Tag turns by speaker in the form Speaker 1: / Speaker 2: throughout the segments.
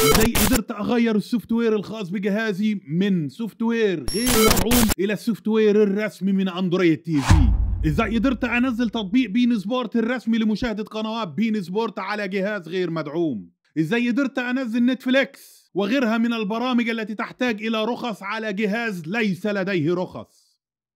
Speaker 1: ازاي قدرت اغير السوفت وير الخاص بجهازي من سوفت وير غير مرعوم الى السوفت وير الرسمي من اندرويد تي في ازاي قدرت انزل تطبيق بين سبورت الرسمي لمشاهده قنوات بين سبورت على جهاز غير مدعوم ازاي قدرت انزل نتفليكس وغيرها من البرامج التي تحتاج الى رخص على جهاز ليس لديه رخص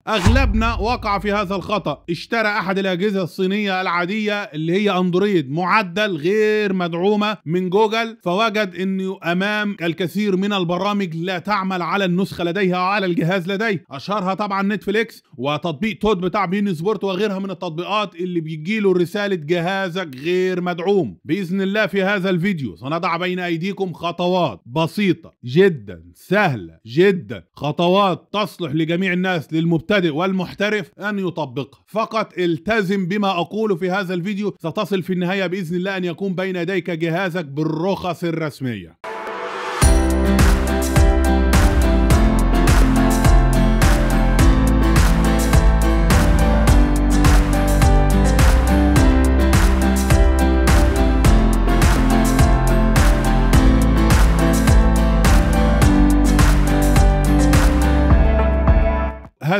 Speaker 1: اغلبنا وقع في هذا الخطا اشترى احد الاجهزه الصينيه العاديه اللي هي اندرويد معدل غير مدعومه من جوجل فوجد انه امام الكثير من البرامج لا تعمل على النسخه لديها على الجهاز لديه اشهرها طبعا نتفليكس وتطبيق تود بتاع بين سبورت وغيرها من التطبيقات اللي بيجي له رساله جهازك غير مدعوم باذن الله في هذا الفيديو سنضع بين ايديكم خطوات بسيطه جدا سهله جدا خطوات تصلح لجميع الناس للمبتدئين المبتدئ والمحترف أن يطبق فقط التزم بما أقوله في هذا الفيديو ستصل في النهاية بإذن الله أن يكون بين يديك جهازك بالرخص الرسمية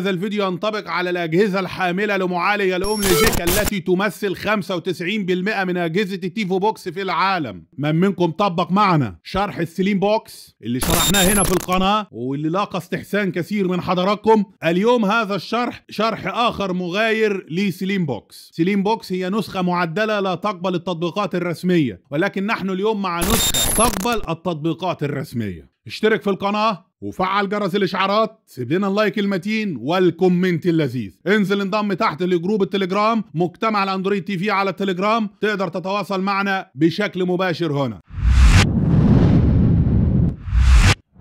Speaker 1: هذا الفيديو ينطبق على الأجهزة الحاملة لمعالج الأومنيجيك التي تمثل 95% من أجهزة التيفو بوكس في العالم من منكم طبق معنا شرح السليم بوكس اللي شرحناه هنا في القناة واللي لاقى استحسان كثير من حضراتكم اليوم هذا الشرح شرح آخر مغاير لسليم بوكس سليم بوكس هي نسخة معدلة لا تقبل التطبيقات الرسمية ولكن نحن اليوم مع نسخة تقبل التطبيقات الرسمية اشترك في القناة وفعل جرس الاشعارات سيب لنا اللايك المتين والكومنت اللذيذ انزل انضم تحت لجروب التليجرام مجتمع الاندرويد تي في على التليجرام تقدر تتواصل معنا بشكل مباشر هنا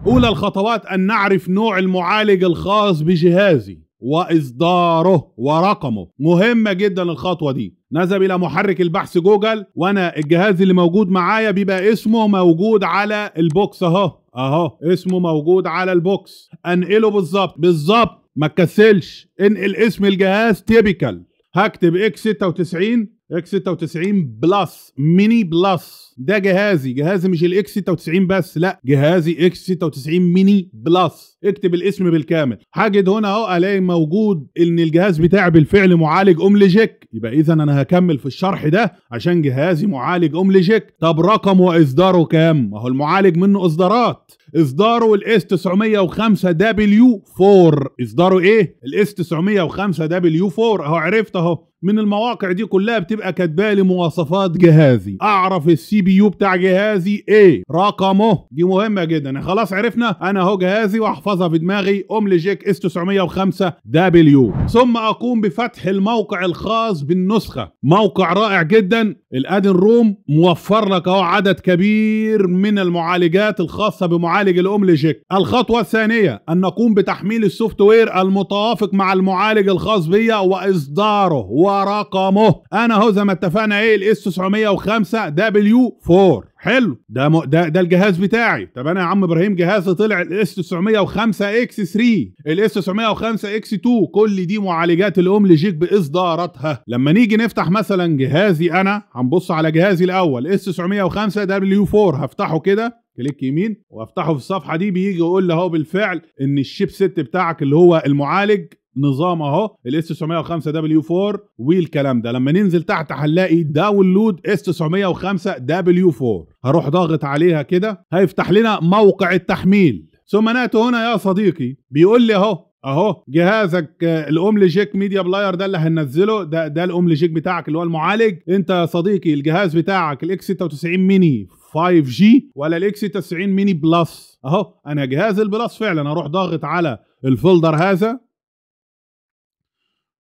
Speaker 1: اولى الخطوات ان نعرف نوع المعالج الخاص بجهازي واصداره ورقمه مهمه جدا الخطوه دي نذهب الى محرك البحث جوجل وانا الجهاز اللي موجود معايا بيبقى اسمه موجود على البوكس اهو اهو اسمه موجود على البوكس انقله بالظبط بالظبط ما تكسلش انقل اسم الجهاز تيبيكال هكتب اكس 96 اكس 96 بلس ميني بلس ده جهازي جهازي مش الاكس 96 بس لا جهازي اكس 96 ميني بلس اكتب الاسم بالكامل هاجد هنا اهو الاقي موجود ان الجهاز بتاعي بالفعل معالج اومليجيك يبقى اذا انا هكمل في الشرح ده عشان جهازي معالج اومليجيك طب رقم واصداره كام اهو المعالج منه اصدارات اصداره الاس 905 دبليو 4 اصداره ايه الاس 905 دبليو 4 اهو عرفت اهو من المواقع دي كلها بتبقى كاتبه لي مواصفات جهازي اعرف السي بي يو بتاع جهازي ايه رقمه دي مهمه جدا خلاص عرفنا انا اهو جهازي واحفظها في دماغي ام لجيك اس 905 دبليو ثم اقوم بفتح الموقع الخاص بالنسخه موقع رائع جدا الادن روم موفر لك اهو عدد كبير من المعالجات الخاصه بمعالج الام لجيك الخطوه الثانيه ان نقوم بتحميل السوفت وير المتوافق مع المعالج الخاص بيا واصداره ورقمه انا اهو زي ما اتفقنا ايه الاس 905 دبليو 4 حلو ده م... ده ده الجهاز بتاعي طب انا يا عم ابراهيم جهازي طلع الاس 905 اكس 3 الاس 905 اكس 2 كل دي معالجات الام لجيك باصداراتها لما نيجي نفتح مثلا جهازي انا هنبص على جهازي الاول اس 905 دبليو 4 هفتحه كده كليك يمين وافتحه في الصفحه دي بيجي يقول لي اهو بالفعل ان الشيب ست بتاعك اللي هو المعالج نظام اهو الاس 905 دبليو 4 والكلام ده لما ننزل تحت هنلاقي داونلود اس 905 دبليو 4 هروح ضاغط عليها كده هيفتح لنا موقع التحميل ثم نأتي هنا يا صديقي بيقول لي اهو اهو جهازك آه، الاومليجيك جيك ميديا بلاير ده اللي هننزله ده ده الاومليجيك جيك بتاعك اللي هو المعالج انت يا صديقي الجهاز بتاعك الاكس 96 ميني 5 جي ولا الاكس 90 ميني بلس اهو انا جهاز البلس فعلا اروح ضاغط على الفولدر هذا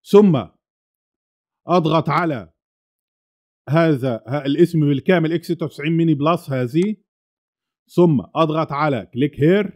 Speaker 1: ثم اضغط على هذا الاسم بالكامل اكس 96 ميني بلس هذه ثم اضغط على كليك هير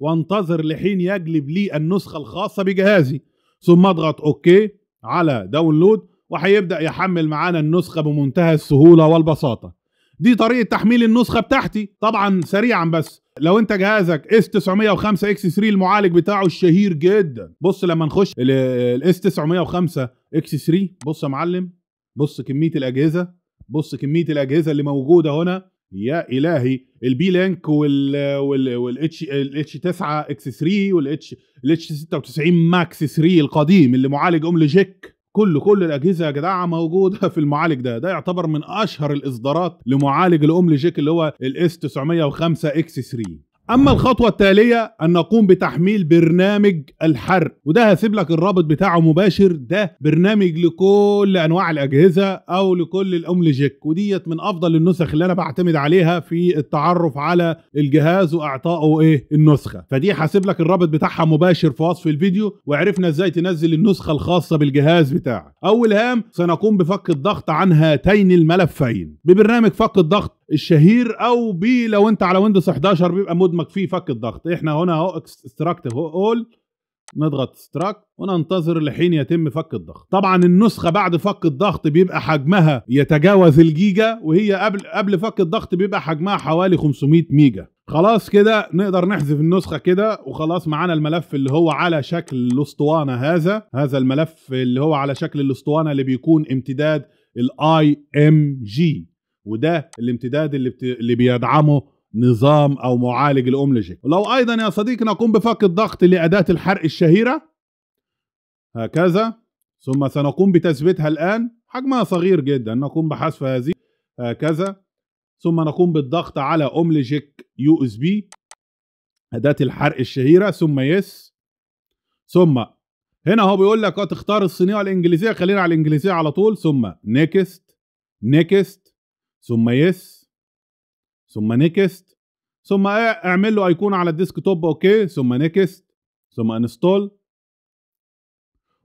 Speaker 1: وانتظر لحين يجلب لي النسخه الخاصه بجهازي ثم اضغط اوكي على داونلود وهيبدا يحمل معانا النسخه بمنتهى السهوله والبساطه دي طريقه تحميل النسخه بتاعتي طبعا سريعا بس لو انت جهازك اس 905 اكس 3 المعالج بتاعه الشهير جدا بص لما نخش الاس 905 اكس 3 بص يا معلم بص كميه الاجهزه بص كميه الاجهزه اللي موجوده هنا يا الهي البي لينك وال والاتش الاتش 9 اكس 3 والاتش الاتش 96 ماكس 3 القديم اللي معالج ام لوجيك كل كل الاجهزه يا جدعه موجوده في المعالج ده ده يعتبر من اشهر الاصدارات لمعالج الاوملي جيك اللي هو الاس 905 اكس 3 اما الخطوه التاليه ان نقوم بتحميل برنامج الحرق وده هسيب لك الرابط بتاعه مباشر ده برنامج لكل انواع الاجهزه او لكل الاومليجيك وديت من افضل النسخ اللي انا بعتمد عليها في التعرف على الجهاز واعطائه ايه النسخه فدي هسيب لك الرابط بتاعها مباشر في وصف الفيديو وعرفنا ازاي تنزل النسخه الخاصه بالجهاز بتاعك اول هام سنقوم بفك الضغط عن هاتين الملفين ببرنامج فك الضغط الشهير او بي لو انت على ويندوز 11 بيبقى مدمج فيه فك الضغط احنا هنا اهو اكستراكت اول نضغط استراك وننتظر لحين يتم فك الضغط طبعا النسخه بعد فك الضغط بيبقى حجمها يتجاوز الجيجا وهي قبل قبل فك الضغط بيبقى حجمها حوالي 500 ميجا خلاص كده نقدر نحذف النسخه كده وخلاص معانا الملف اللي هو على شكل الاسطوانه هذا هذا الملف اللي هو على شكل الاسطوانه اللي بيكون امتداد الاي ام جي وده الامتداد اللي, بت... اللي بيدعمه نظام او معالج الاوملوجيك ولو ايضا يا صديقي نقوم بفك الضغط لاداه الحرق الشهيره هكذا ثم سنقوم بتثبيتها الان حجمها صغير جدا نقوم بحذف هذه هكذا ثم نقوم بالضغط على اوملجيك يو اس بي اداه الحرق الشهيره ثم يس ثم هنا هو بيقول لك آه، تختار الصينيه والانجليزيه خلينا على الانجليزيه على طول ثم نيكست نيكست ثم يس ثم نيكست ثم إيه، اعمل له ايكون على الديسك توب اوكي ثم نيكست ثم انستول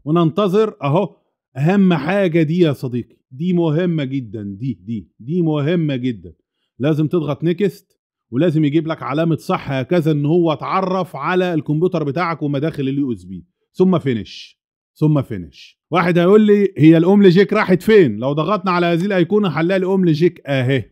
Speaker 1: وننتظر اهو اهم حاجه دي يا صديقي دي مهمه جدا دي دي دي مهمه جدا لازم تضغط نيكست ولازم يجيب لك علامه صح هكذا ان هو اتعرف على الكمبيوتر بتاعك ومداخل اليو اس بي ثم فينش ثم فينش واحد هيقول لي هي الام لجيك راحت فين لو ضغطنا على هذه الايقونه هنلاقي الام لجيك اهي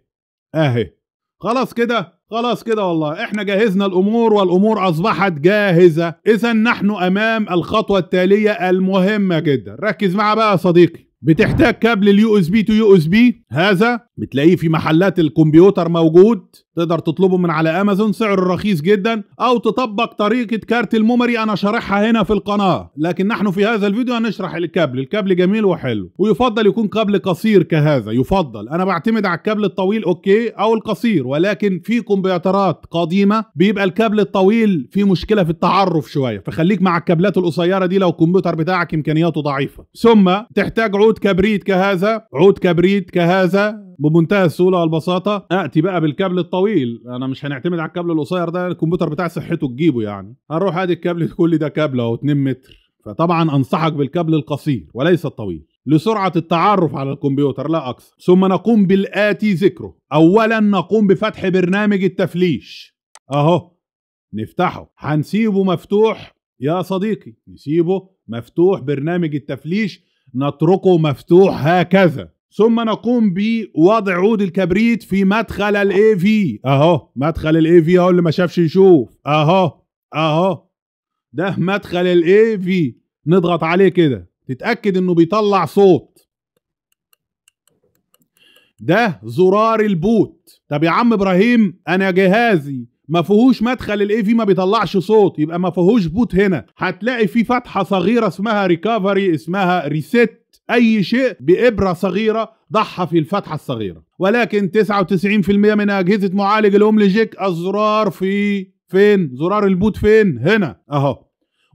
Speaker 1: اهي خلاص كده خلاص كده والله احنا جهزنا الامور والامور اصبحت جاهزه اذا نحن امام الخطوه التاليه المهمه جدا ركز معايا بقى يا صديقي بتحتاج كابل اليو اس بي تو يو اس بي هذا بتلاقيه في محلات الكمبيوتر موجود تقدر تطلبه من على امازون سعره رخيص جدا او تطبق طريقه كارت الميموري انا شارحها هنا في القناه لكن نحن في هذا الفيديو هنشرح الكابل الكابل جميل وحلو ويفضل يكون كابل قصير كهذا يفضل انا بعتمد على الكابل الطويل اوكي او القصير ولكن في كمبيوترات قديمه بيبقى الكابل الطويل فيه مشكله في التعرف شويه فخليك مع الكابلات القصيره دي لو الكمبيوتر بتاعك امكانياته ضعيفه ثم تحتاج عود كبريت كهذا عود كبريت كهذا بمنتهى السهوله والبساطه اتي بقى بالكابل الطويل طويل انا مش هنعتمد على الكابل القصير ده الكمبيوتر بتاعي صحته تجيبه يعني هنروح ادي الكابل تقول لي ده كابل اهو 2 متر فطبعا انصحك بالكابل القصير وليس الطويل لسرعة التعرف على الكمبيوتر لا أكثر ثم نقوم بالآتي ذكره أولا نقوم بفتح برنامج التفليش أهو نفتحه هنسيبه مفتوح يا صديقي نسيبه مفتوح برنامج التفليش نتركه مفتوح هكذا ثم نقوم بوضع عود الكبريت في مدخل الاي في اهو مدخل الاي في اهو اللي ما شافش يشوف اهو اهو ده مدخل الاي في نضغط عليه كده تتاكد انه بيطلع صوت ده زرار البوت طب يا عم ابراهيم انا جهازي ما فيهوش مدخل الاي في ما بيطلعش صوت يبقى ما فيهوش بوت هنا هتلاقي في فتحه صغيره اسمها ريكفري اسمها ريست أي شيء بإبرة صغيرة ضحى في الفتحة الصغيرة ولكن 99% من أجهزة معالج الأومليجيك الزرار في فين؟ زرار البوت فين؟ هنا أهو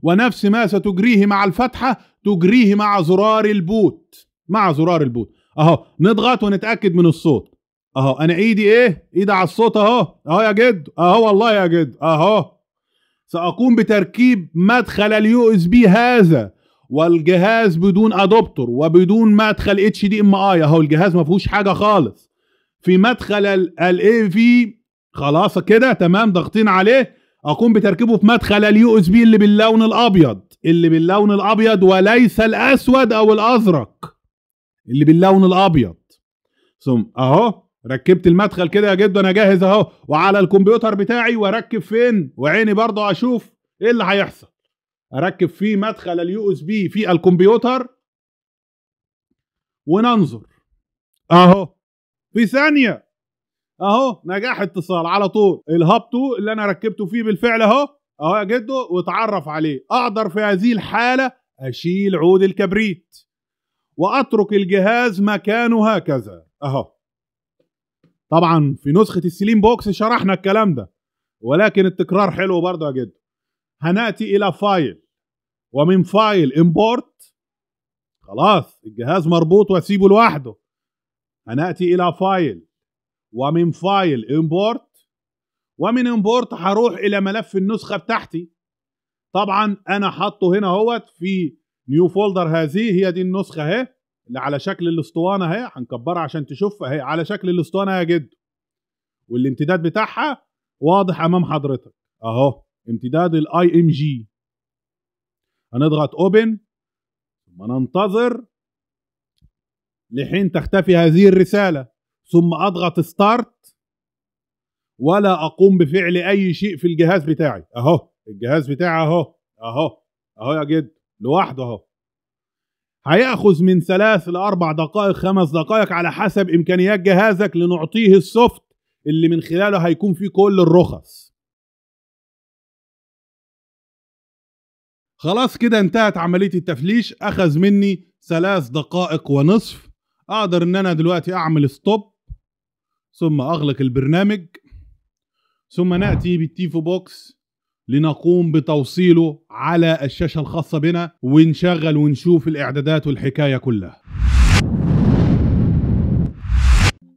Speaker 1: ونفس ما ستجريه مع الفتحة تجريه مع زرار البوت مع زرار البوت أهو نضغط ونتأكد من الصوت أهو أنا إيدي إيه؟ إيدي على الصوت أهو أهو يا جد أهو والله يا جد أهو سأقوم بتركيب مدخل اليو اس بي هذا والجهاز بدون ادوبتر وبدون مدخل اتش دي ام اي اهو الجهاز ما فيهوش حاجه خالص في مدخل الاي في خلاص كده تمام ضاغطين عليه اقوم بتركيبه في مدخل اليو اس بي اللي باللون الابيض اللي باللون الابيض وليس الاسود او الازرق اللي باللون الابيض ثم اهو ركبت المدخل كده يا جدو انا جاهز اهو وعلى الكمبيوتر بتاعي واركب فين وعيني برضه اشوف ايه اللي هيحصل اركب فيه مدخل اليو اس بي في الكمبيوتر وننظر اهو في ثانيه اهو نجاح اتصال على طول الهاب 2 اللي انا ركبته فيه بالفعل اهو اهو يا جدو واتعرف عليه اقدر في هذه الحاله اشيل عود الكبريت واترك الجهاز مكانه هكذا اهو طبعا في نسخه السليم بوكس شرحنا الكلام ده ولكن التكرار حلو برضه يا جدو هناتي الى فايل ومن فايل امبورت خلاص الجهاز مربوط واسيبه لوحده هناتي الى فايل ومن فايل امبورت ومن امبورت هروح الى ملف النسخه بتاعتي طبعا انا حاطه هنا اهوت في نيو فولدر هذه هي دي النسخه اهي اللي على شكل الاسطوانه اهي هنكبرها عشان تشوف اهي على شكل الاسطوانه يا جد والامتداد بتاعها واضح امام حضرتك اهو امتداد الاي ام جي هنضغط اوبن ثم ننتظر لحين تختفي هذه الرسالة ثم اضغط ستارت ولا اقوم بفعل اي شيء في الجهاز بتاعي اهو الجهاز بتاعي اهو اهو اهو يا جد لوحده اهو هياخذ من ثلاث لاربع دقائق خمس دقائق على حسب امكانيات جهازك لنعطيه السوفت اللي من خلاله هيكون فيه كل الرخص خلاص كده انتهت عملية التفليش اخذ مني ثلاث دقائق ونصف اقدر ان انا دلوقتي اعمل ستوب ثم اغلق البرنامج ثم ناتي بالتيفو بوكس لنقوم بتوصيله على الشاشة الخاصة بنا ونشغل ونشوف الاعدادات والحكاية كلها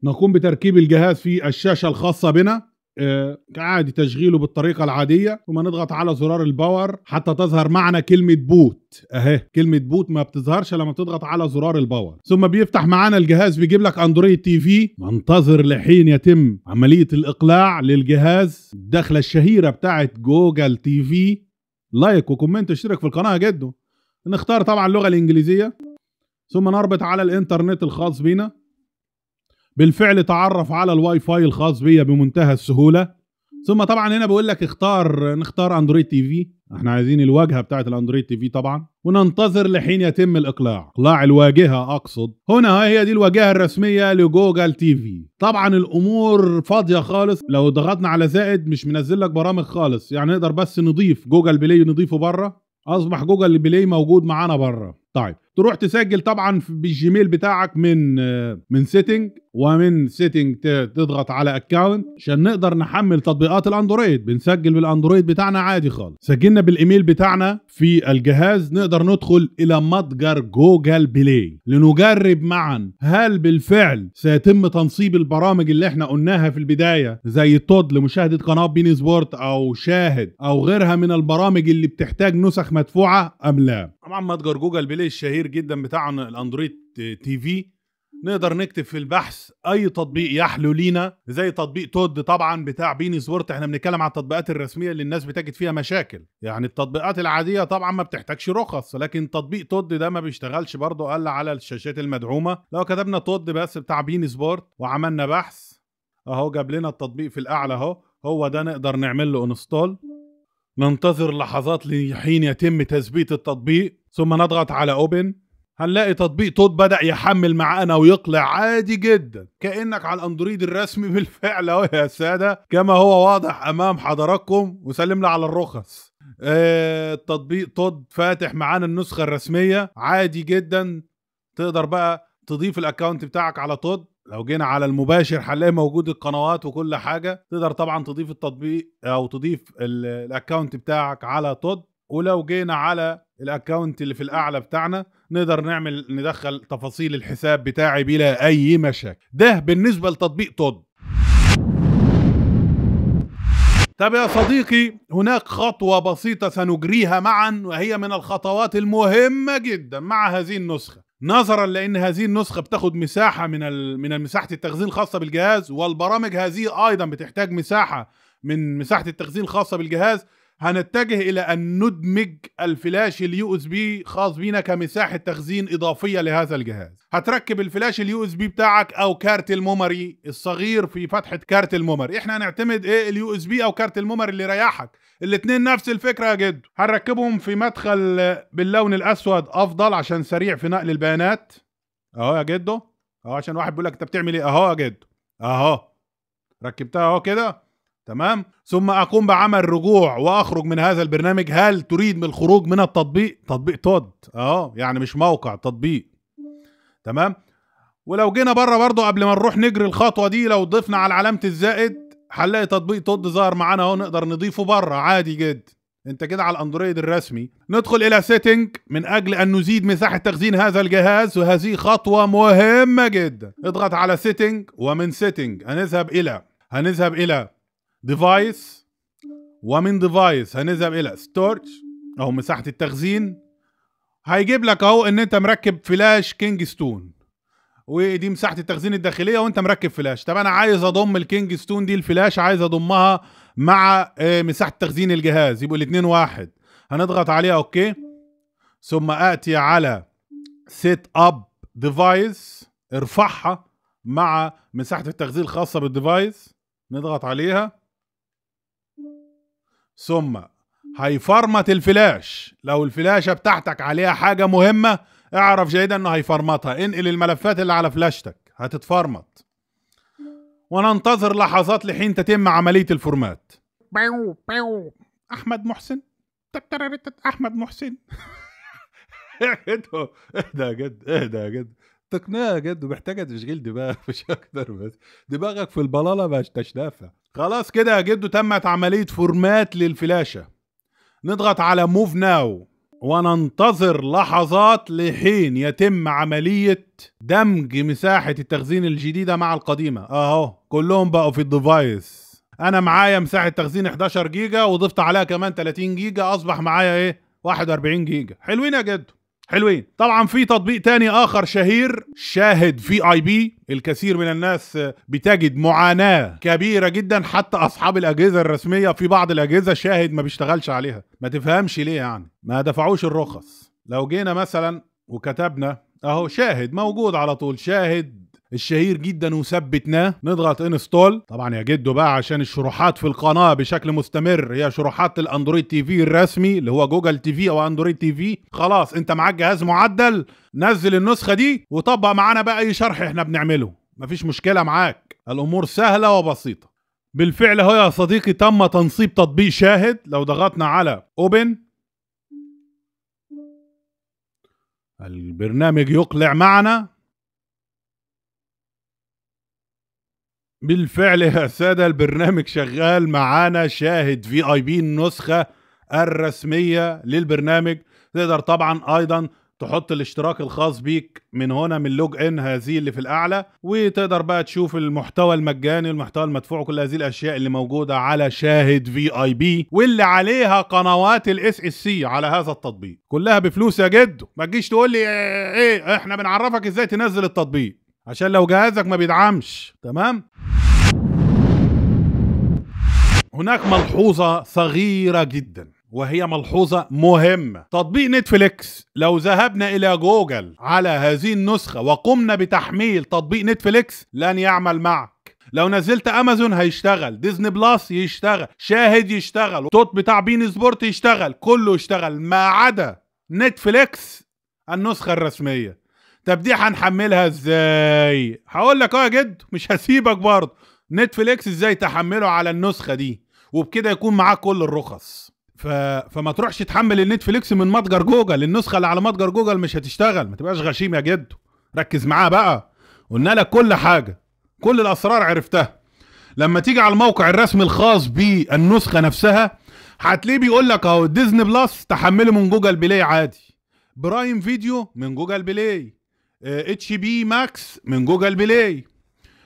Speaker 1: نقوم بتركيب الجهاز في الشاشة الخاصة بنا آه، عادي تشغيله بالطريقه العاديه ثم نضغط على زرار الباور حتى تظهر معنا كلمه بوت اهي كلمه بوت ما بتظهرش لما بتضغط على زرار الباور ثم بيفتح معانا الجهاز بيجيب لك اندرويد تي في ننتظر لحين يتم عمليه الاقلاع للجهاز الدخله الشهيره بتاعه جوجل تي في لايك وكومنت اشترك في القناه جدو نختار طبعا اللغه الانجليزيه ثم نربط على الانترنت الخاص بينا بالفعل تعرف على الواي فاي الخاص بيا بمنتهى السهوله ثم طبعا هنا بقول لك اختار نختار اندرويد تي في احنا عايزين الواجهه بتاعت الاندرويد تي في طبعا وننتظر لحين يتم الاقلاع اقلاع الواجهه اقصد هنا هي دي الواجهه الرسميه لجوجل تي في طبعا الامور فاضيه خالص لو ضغطنا على زائد مش منزل لك برامج خالص يعني نقدر بس نضيف جوجل بلاي نضيفه بره اصبح جوجل بلاي موجود معانا بره طيب تروح تسجل طبعا بالجيميل بتاعك من آه، من سيتنج ومن سيتنج تضغط على اكونت عشان نقدر نحمل تطبيقات الاندرويد بنسجل بالاندرويد بتاعنا عادي خالص سجلنا بالايميل بتاعنا في الجهاز نقدر ندخل الى متجر جوجل بلاي لنجرب معا هل بالفعل سيتم تنصيب البرامج اللي احنا قلناها في البدايه زي تود لمشاهده قناه بين سبورت او شاهد او غيرها من البرامج اللي بتحتاج نسخ مدفوعه ام لا طبعا متجر جوجل بلاي الشهير جدا بتاع الاندرويد تي في نقدر نكتب في البحث اي تطبيق يحلو لينا زي تطبيق تود طبعا بتاع بيني سبورت احنا بنتكلم على التطبيقات الرسميه اللي الناس بتجد فيها مشاكل يعني التطبيقات العاديه طبعا ما بتحتاجش رخص لكن تطبيق تود ده ما بيشتغلش برضه الا على الشاشات المدعومه لو كتبنا تود بس بتاع بيني سبورت وعملنا بحث اهو جاب لنا التطبيق في الاعلى اهو هو ده نقدر نعمل له انستول ننتظر لحظات لحين يتم تثبيت التطبيق ثم نضغط على اوبن هنلاقي تطبيق توت بدأ يحمل معانا ويقلع عادي جدا كأنك على الأندرويد الرسمي بالفعل أهو يا سادة كما هو واضح أمام حضراتكم وسلمنا على الرخص آه التطبيق تود فاتح معانا النسخة الرسمية عادي جدا تقدر بقى تضيف الاكونت بتاعك على تود لو جينا على المباشر هنلاقي موجود القنوات وكل حاجه تقدر طبعا تضيف التطبيق او تضيف الاكونت بتاعك على تود ولو جينا على الاكونت اللي في الاعلى بتاعنا نقدر نعمل ندخل تفاصيل الحساب بتاعي بلا اي مشاكل ده بالنسبه لتطبيق تود طب يا صديقي هناك خطوة بسيطة سنجريها معا وهي من الخطوات المهمة جدا مع هذه النسخة نظرا لان هذه النسخه بتاخد مساحه من من مساحه التخزين الخاصه بالجهاز والبرامج هذه ايضا بتحتاج مساحه من مساحه التخزين الخاصه بالجهاز هنتجه الى ان ندمج الفلاش اليو اس بي خاص بينا كمساحه تخزين اضافيه لهذا الجهاز هتركب الفلاش اليو اس بي بتاعك او كارت الميموري الصغير في فتحه كارت الميموري احنا هنعتمد ايه اليو اس بي او كارت الميموري اللي يريحك الاتنين نفس الفكره يا جد هنركبهم في مدخل باللون الاسود افضل عشان سريع في نقل البيانات اهو يا جدو اهو عشان واحد بيقول لك انت بتعمل ايه اهو يا جدو اهو ركبتها اهو كده تمام ثم اقوم بعمل رجوع واخرج من هذا البرنامج هل تريد من الخروج من التطبيق تطبيق تود اه يعني مش موقع تطبيق تمام ولو جينا بره برضو قبل ما نروح نجري الخطوه دي لو ضفنا على علامه الزائد هنلاقي تطبيق تود ظهر معانا اهو نقدر نضيفه بره عادي جدا انت كده على الاندرويد الرسمي ندخل الى سيتنج من اجل ان نزيد مساحه تخزين هذا الجهاز وهذه خطوه مهمه جدا اضغط على سيتنج ومن سيتنج هنذهب الى هنذهب الى ديفايس ومن ديفايس هنذهب الى ستورج او مساحه التخزين هيجيب لك اهو ان انت مركب فلاش كينج ستون ودي مساحه التخزين الداخليه وانت مركب فلاش طب انا عايز اضم الكينج ستون دي الفلاش عايز اضمها مع آه، مساحه تخزين الجهاز يبقوا الاثنين واحد هنضغط عليها اوكي ثم اتي على سيت اب ديفايس ارفعها مع مساحه التخزين الخاصه بالديفايس نضغط عليها ثم هيفرمت الفلاش لو الفلاشة بتاعتك عليها حاجة مهمة اعرف جيدا انه هيفرمتها انقل الملفات اللي على فلاشتك هتتفرمت وننتظر لحظات لحين تتم عملية الفورمات بيو بيو احمد محسن احمد محسن اهدى إيه يا جد اهدى يا جد تقنيه يا جد ومحتاجه تشغيل دماغ مش اكتر بس دماغك في البلاله مش نافع خلاص كده يا جدو تمت عملية فورمات للفلاشة نضغط على موف ناو وننتظر لحظات لحين يتم عملية دمج مساحة التخزين الجديدة مع القديمة اهو كلهم بقوا في الديفايس انا معايا مساحة تخزين 11 جيجا وضفت عليها كمان 30 جيجا اصبح معايا ايه 41 جيجا حلوين يا جدو حلوين طبعا في تطبيق تاني اخر شهير شاهد في اي بي الكثير من الناس بتجد معاناة كبيرة جدا حتى أصحاب الأجهزة الرسمية في بعض الأجهزة شاهد ما بيشتغلش عليها ما تفهمش ليه يعني ما دفعوش الرخص لو جينا مثلا وكتبنا أهو شاهد موجود على طول شاهد الشهير جدا وثبتناه نضغط انستول طبعا يا جدو بقى عشان الشروحات في القناه بشكل مستمر هي شروحات الاندرويد تي في الرسمي اللي هو جوجل تي في او اندرويد تي في خلاص انت معاك جهاز معدل نزل النسخه دي وطبق معانا بقى اي شرح احنا بنعمله مفيش مشكله معاك الامور سهله وبسيطه بالفعل اهو يا صديقي تم تنصيب تطبيق شاهد لو ضغطنا على اوبن البرنامج يقلع معنا بالفعل يا ساده البرنامج شغال معانا شاهد في اي بي النسخه الرسميه للبرنامج تقدر طبعا ايضا تحط الاشتراك الخاص بيك من هنا من لوج ان هذه اللي في الاعلى وتقدر بقى تشوف المحتوى المجاني المحتوى المدفوع كل هذه الاشياء اللي موجوده على شاهد في اي بي واللي عليها قنوات الاس اس سي على هذا التطبيق كلها بفلوس يا جدو ما تجيش تقول لي إيه،, ايه احنا بنعرفك ازاي تنزل التطبيق عشان لو جهازك ما بيدعمش تمام هناك ملحوظه صغيره جدا وهي ملحوظة مهمة تطبيق نتفليكس لو ذهبنا إلى جوجل على هذه النسخة وقمنا بتحميل تطبيق نتفليكس لن يعمل معك لو نزلت امازون هيشتغل ديزني بلس يشتغل شاهد يشتغل توت بتاع بين سبورت يشتغل كله يشتغل ما عدا نتفليكس النسخة الرسمية طب دي هنحملها ازاي هقول لك اه يا جد مش هسيبك برضه نتفليكس ازاي تحمله على النسخه دي وبكده يكون معاك كل الرخص ف... فما تروحش تحمل النتفليكس من متجر جوجل النسخه اللي على متجر جوجل مش هتشتغل ما تبقاش غشيم يا جد ركز معاه بقى قلنا لك كل حاجه كل الاسرار عرفتها لما تيجي على الموقع الرسمي الخاص بالنسخه نفسها هتلاقيه بيقول لك اهو ديزني بلس تحمله من جوجل بلاي عادي برايم فيديو من جوجل بلاي اتش بي ماكس من جوجل بلاي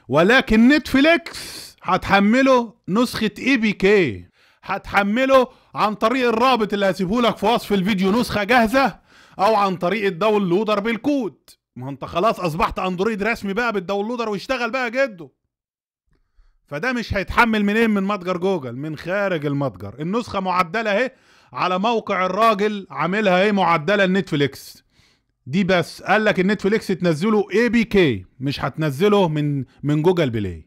Speaker 1: ولكن نتفليكس هتحمله نسخة اي بي كي هتحمله عن طريق الرابط اللي هسيبه لك في وصف الفيديو نسخة جاهزة او عن طريق الداونلودر بالكود ما انت خلاص اصبحت اندرويد رسمي بقى بالداونلودر واشتغل بقى جده فده مش هيتحمل منين من متجر جوجل من خارج المتجر النسخة معدلة اهي على موقع الراجل عاملها ايه معدلة نتفليكس دي بس قال لك النتفليكس تنزله اي بي كي مش هتنزله من من جوجل بلاي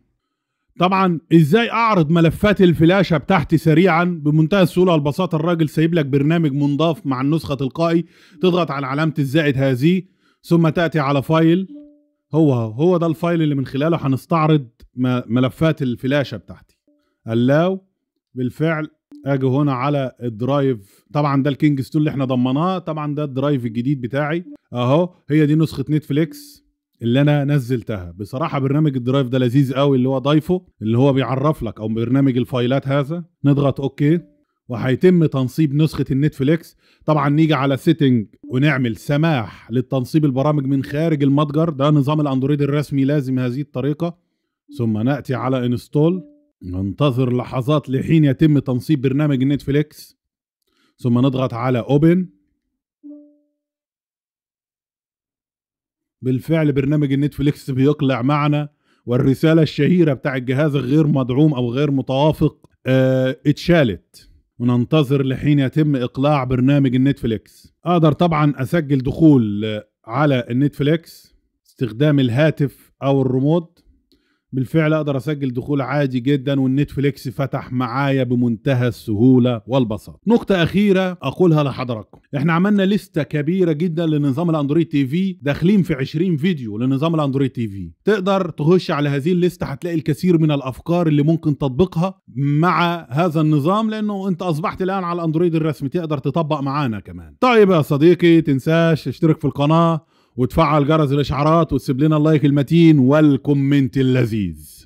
Speaker 1: طبعا ازاي اعرض ملفات الفلاشة بتاعتي سريعا بمنتهى السهولة والبساطة الراجل سايب لك برنامج منضاف مع النسخة تلقائي تضغط على علامة الزائد هذه ثم تأتي على فايل هو هو ده الفايل اللي من خلاله هنستعرض ملفات الفلاشة بتاعتي اللاو بالفعل اجي هنا على الدرايف طبعا ده ستون اللي احنا ضمناه طبعا ده الدرايف الجديد بتاعي اهو هي دي نسخه نتفليكس اللي انا نزلتها بصراحه برنامج الدرايف ده لذيذ قوي اللي هو ضايفه اللي هو بيعرف لك او برنامج الفايلات هذا نضغط اوكي وهيتم تنصيب نسخه النتفليكس طبعا نيجي على سيتنج ونعمل سماح للتنصيب البرامج من خارج المتجر ده نظام الاندرويد الرسمي لازم هذه الطريقه ثم ناتي على انستول ننتظر لحظات لحين يتم تنصيب برنامج نتفليكس ثم نضغط على اوبن بالفعل برنامج نتفليكس بيقلع معنا والرسالة الشهيرة بتاع الجهاز غير مدعوم أو غير متوافق اه اتشالت وننتظر لحين يتم إقلاع برنامج نتفليكس أقدر طبعا أسجل دخول آه، على النتفليكس استخدام الهاتف أو الريموت بالفعل اقدر اسجل دخول عادي جدا والنتفليكس فتح معايا بمنتهى السهوله والبساطه نقطه اخيره اقولها لحضراتكم احنا عملنا لسته كبيره جدا لنظام الاندرويد تي في داخلين في 20 فيديو لنظام الاندرويد تي في تقدر تخش على هذه الليسته هتلاقي الكثير من الافكار اللي ممكن تطبيقها مع هذا النظام لانه انت اصبحت الان على الاندرويد الرسمي تقدر تطبق معانا كمان طيب يا صديقي تنساش اشترك في القناه وتفعل جرس الاشعارات وتسيب لنا اللايك المتين والكومنت اللذيذ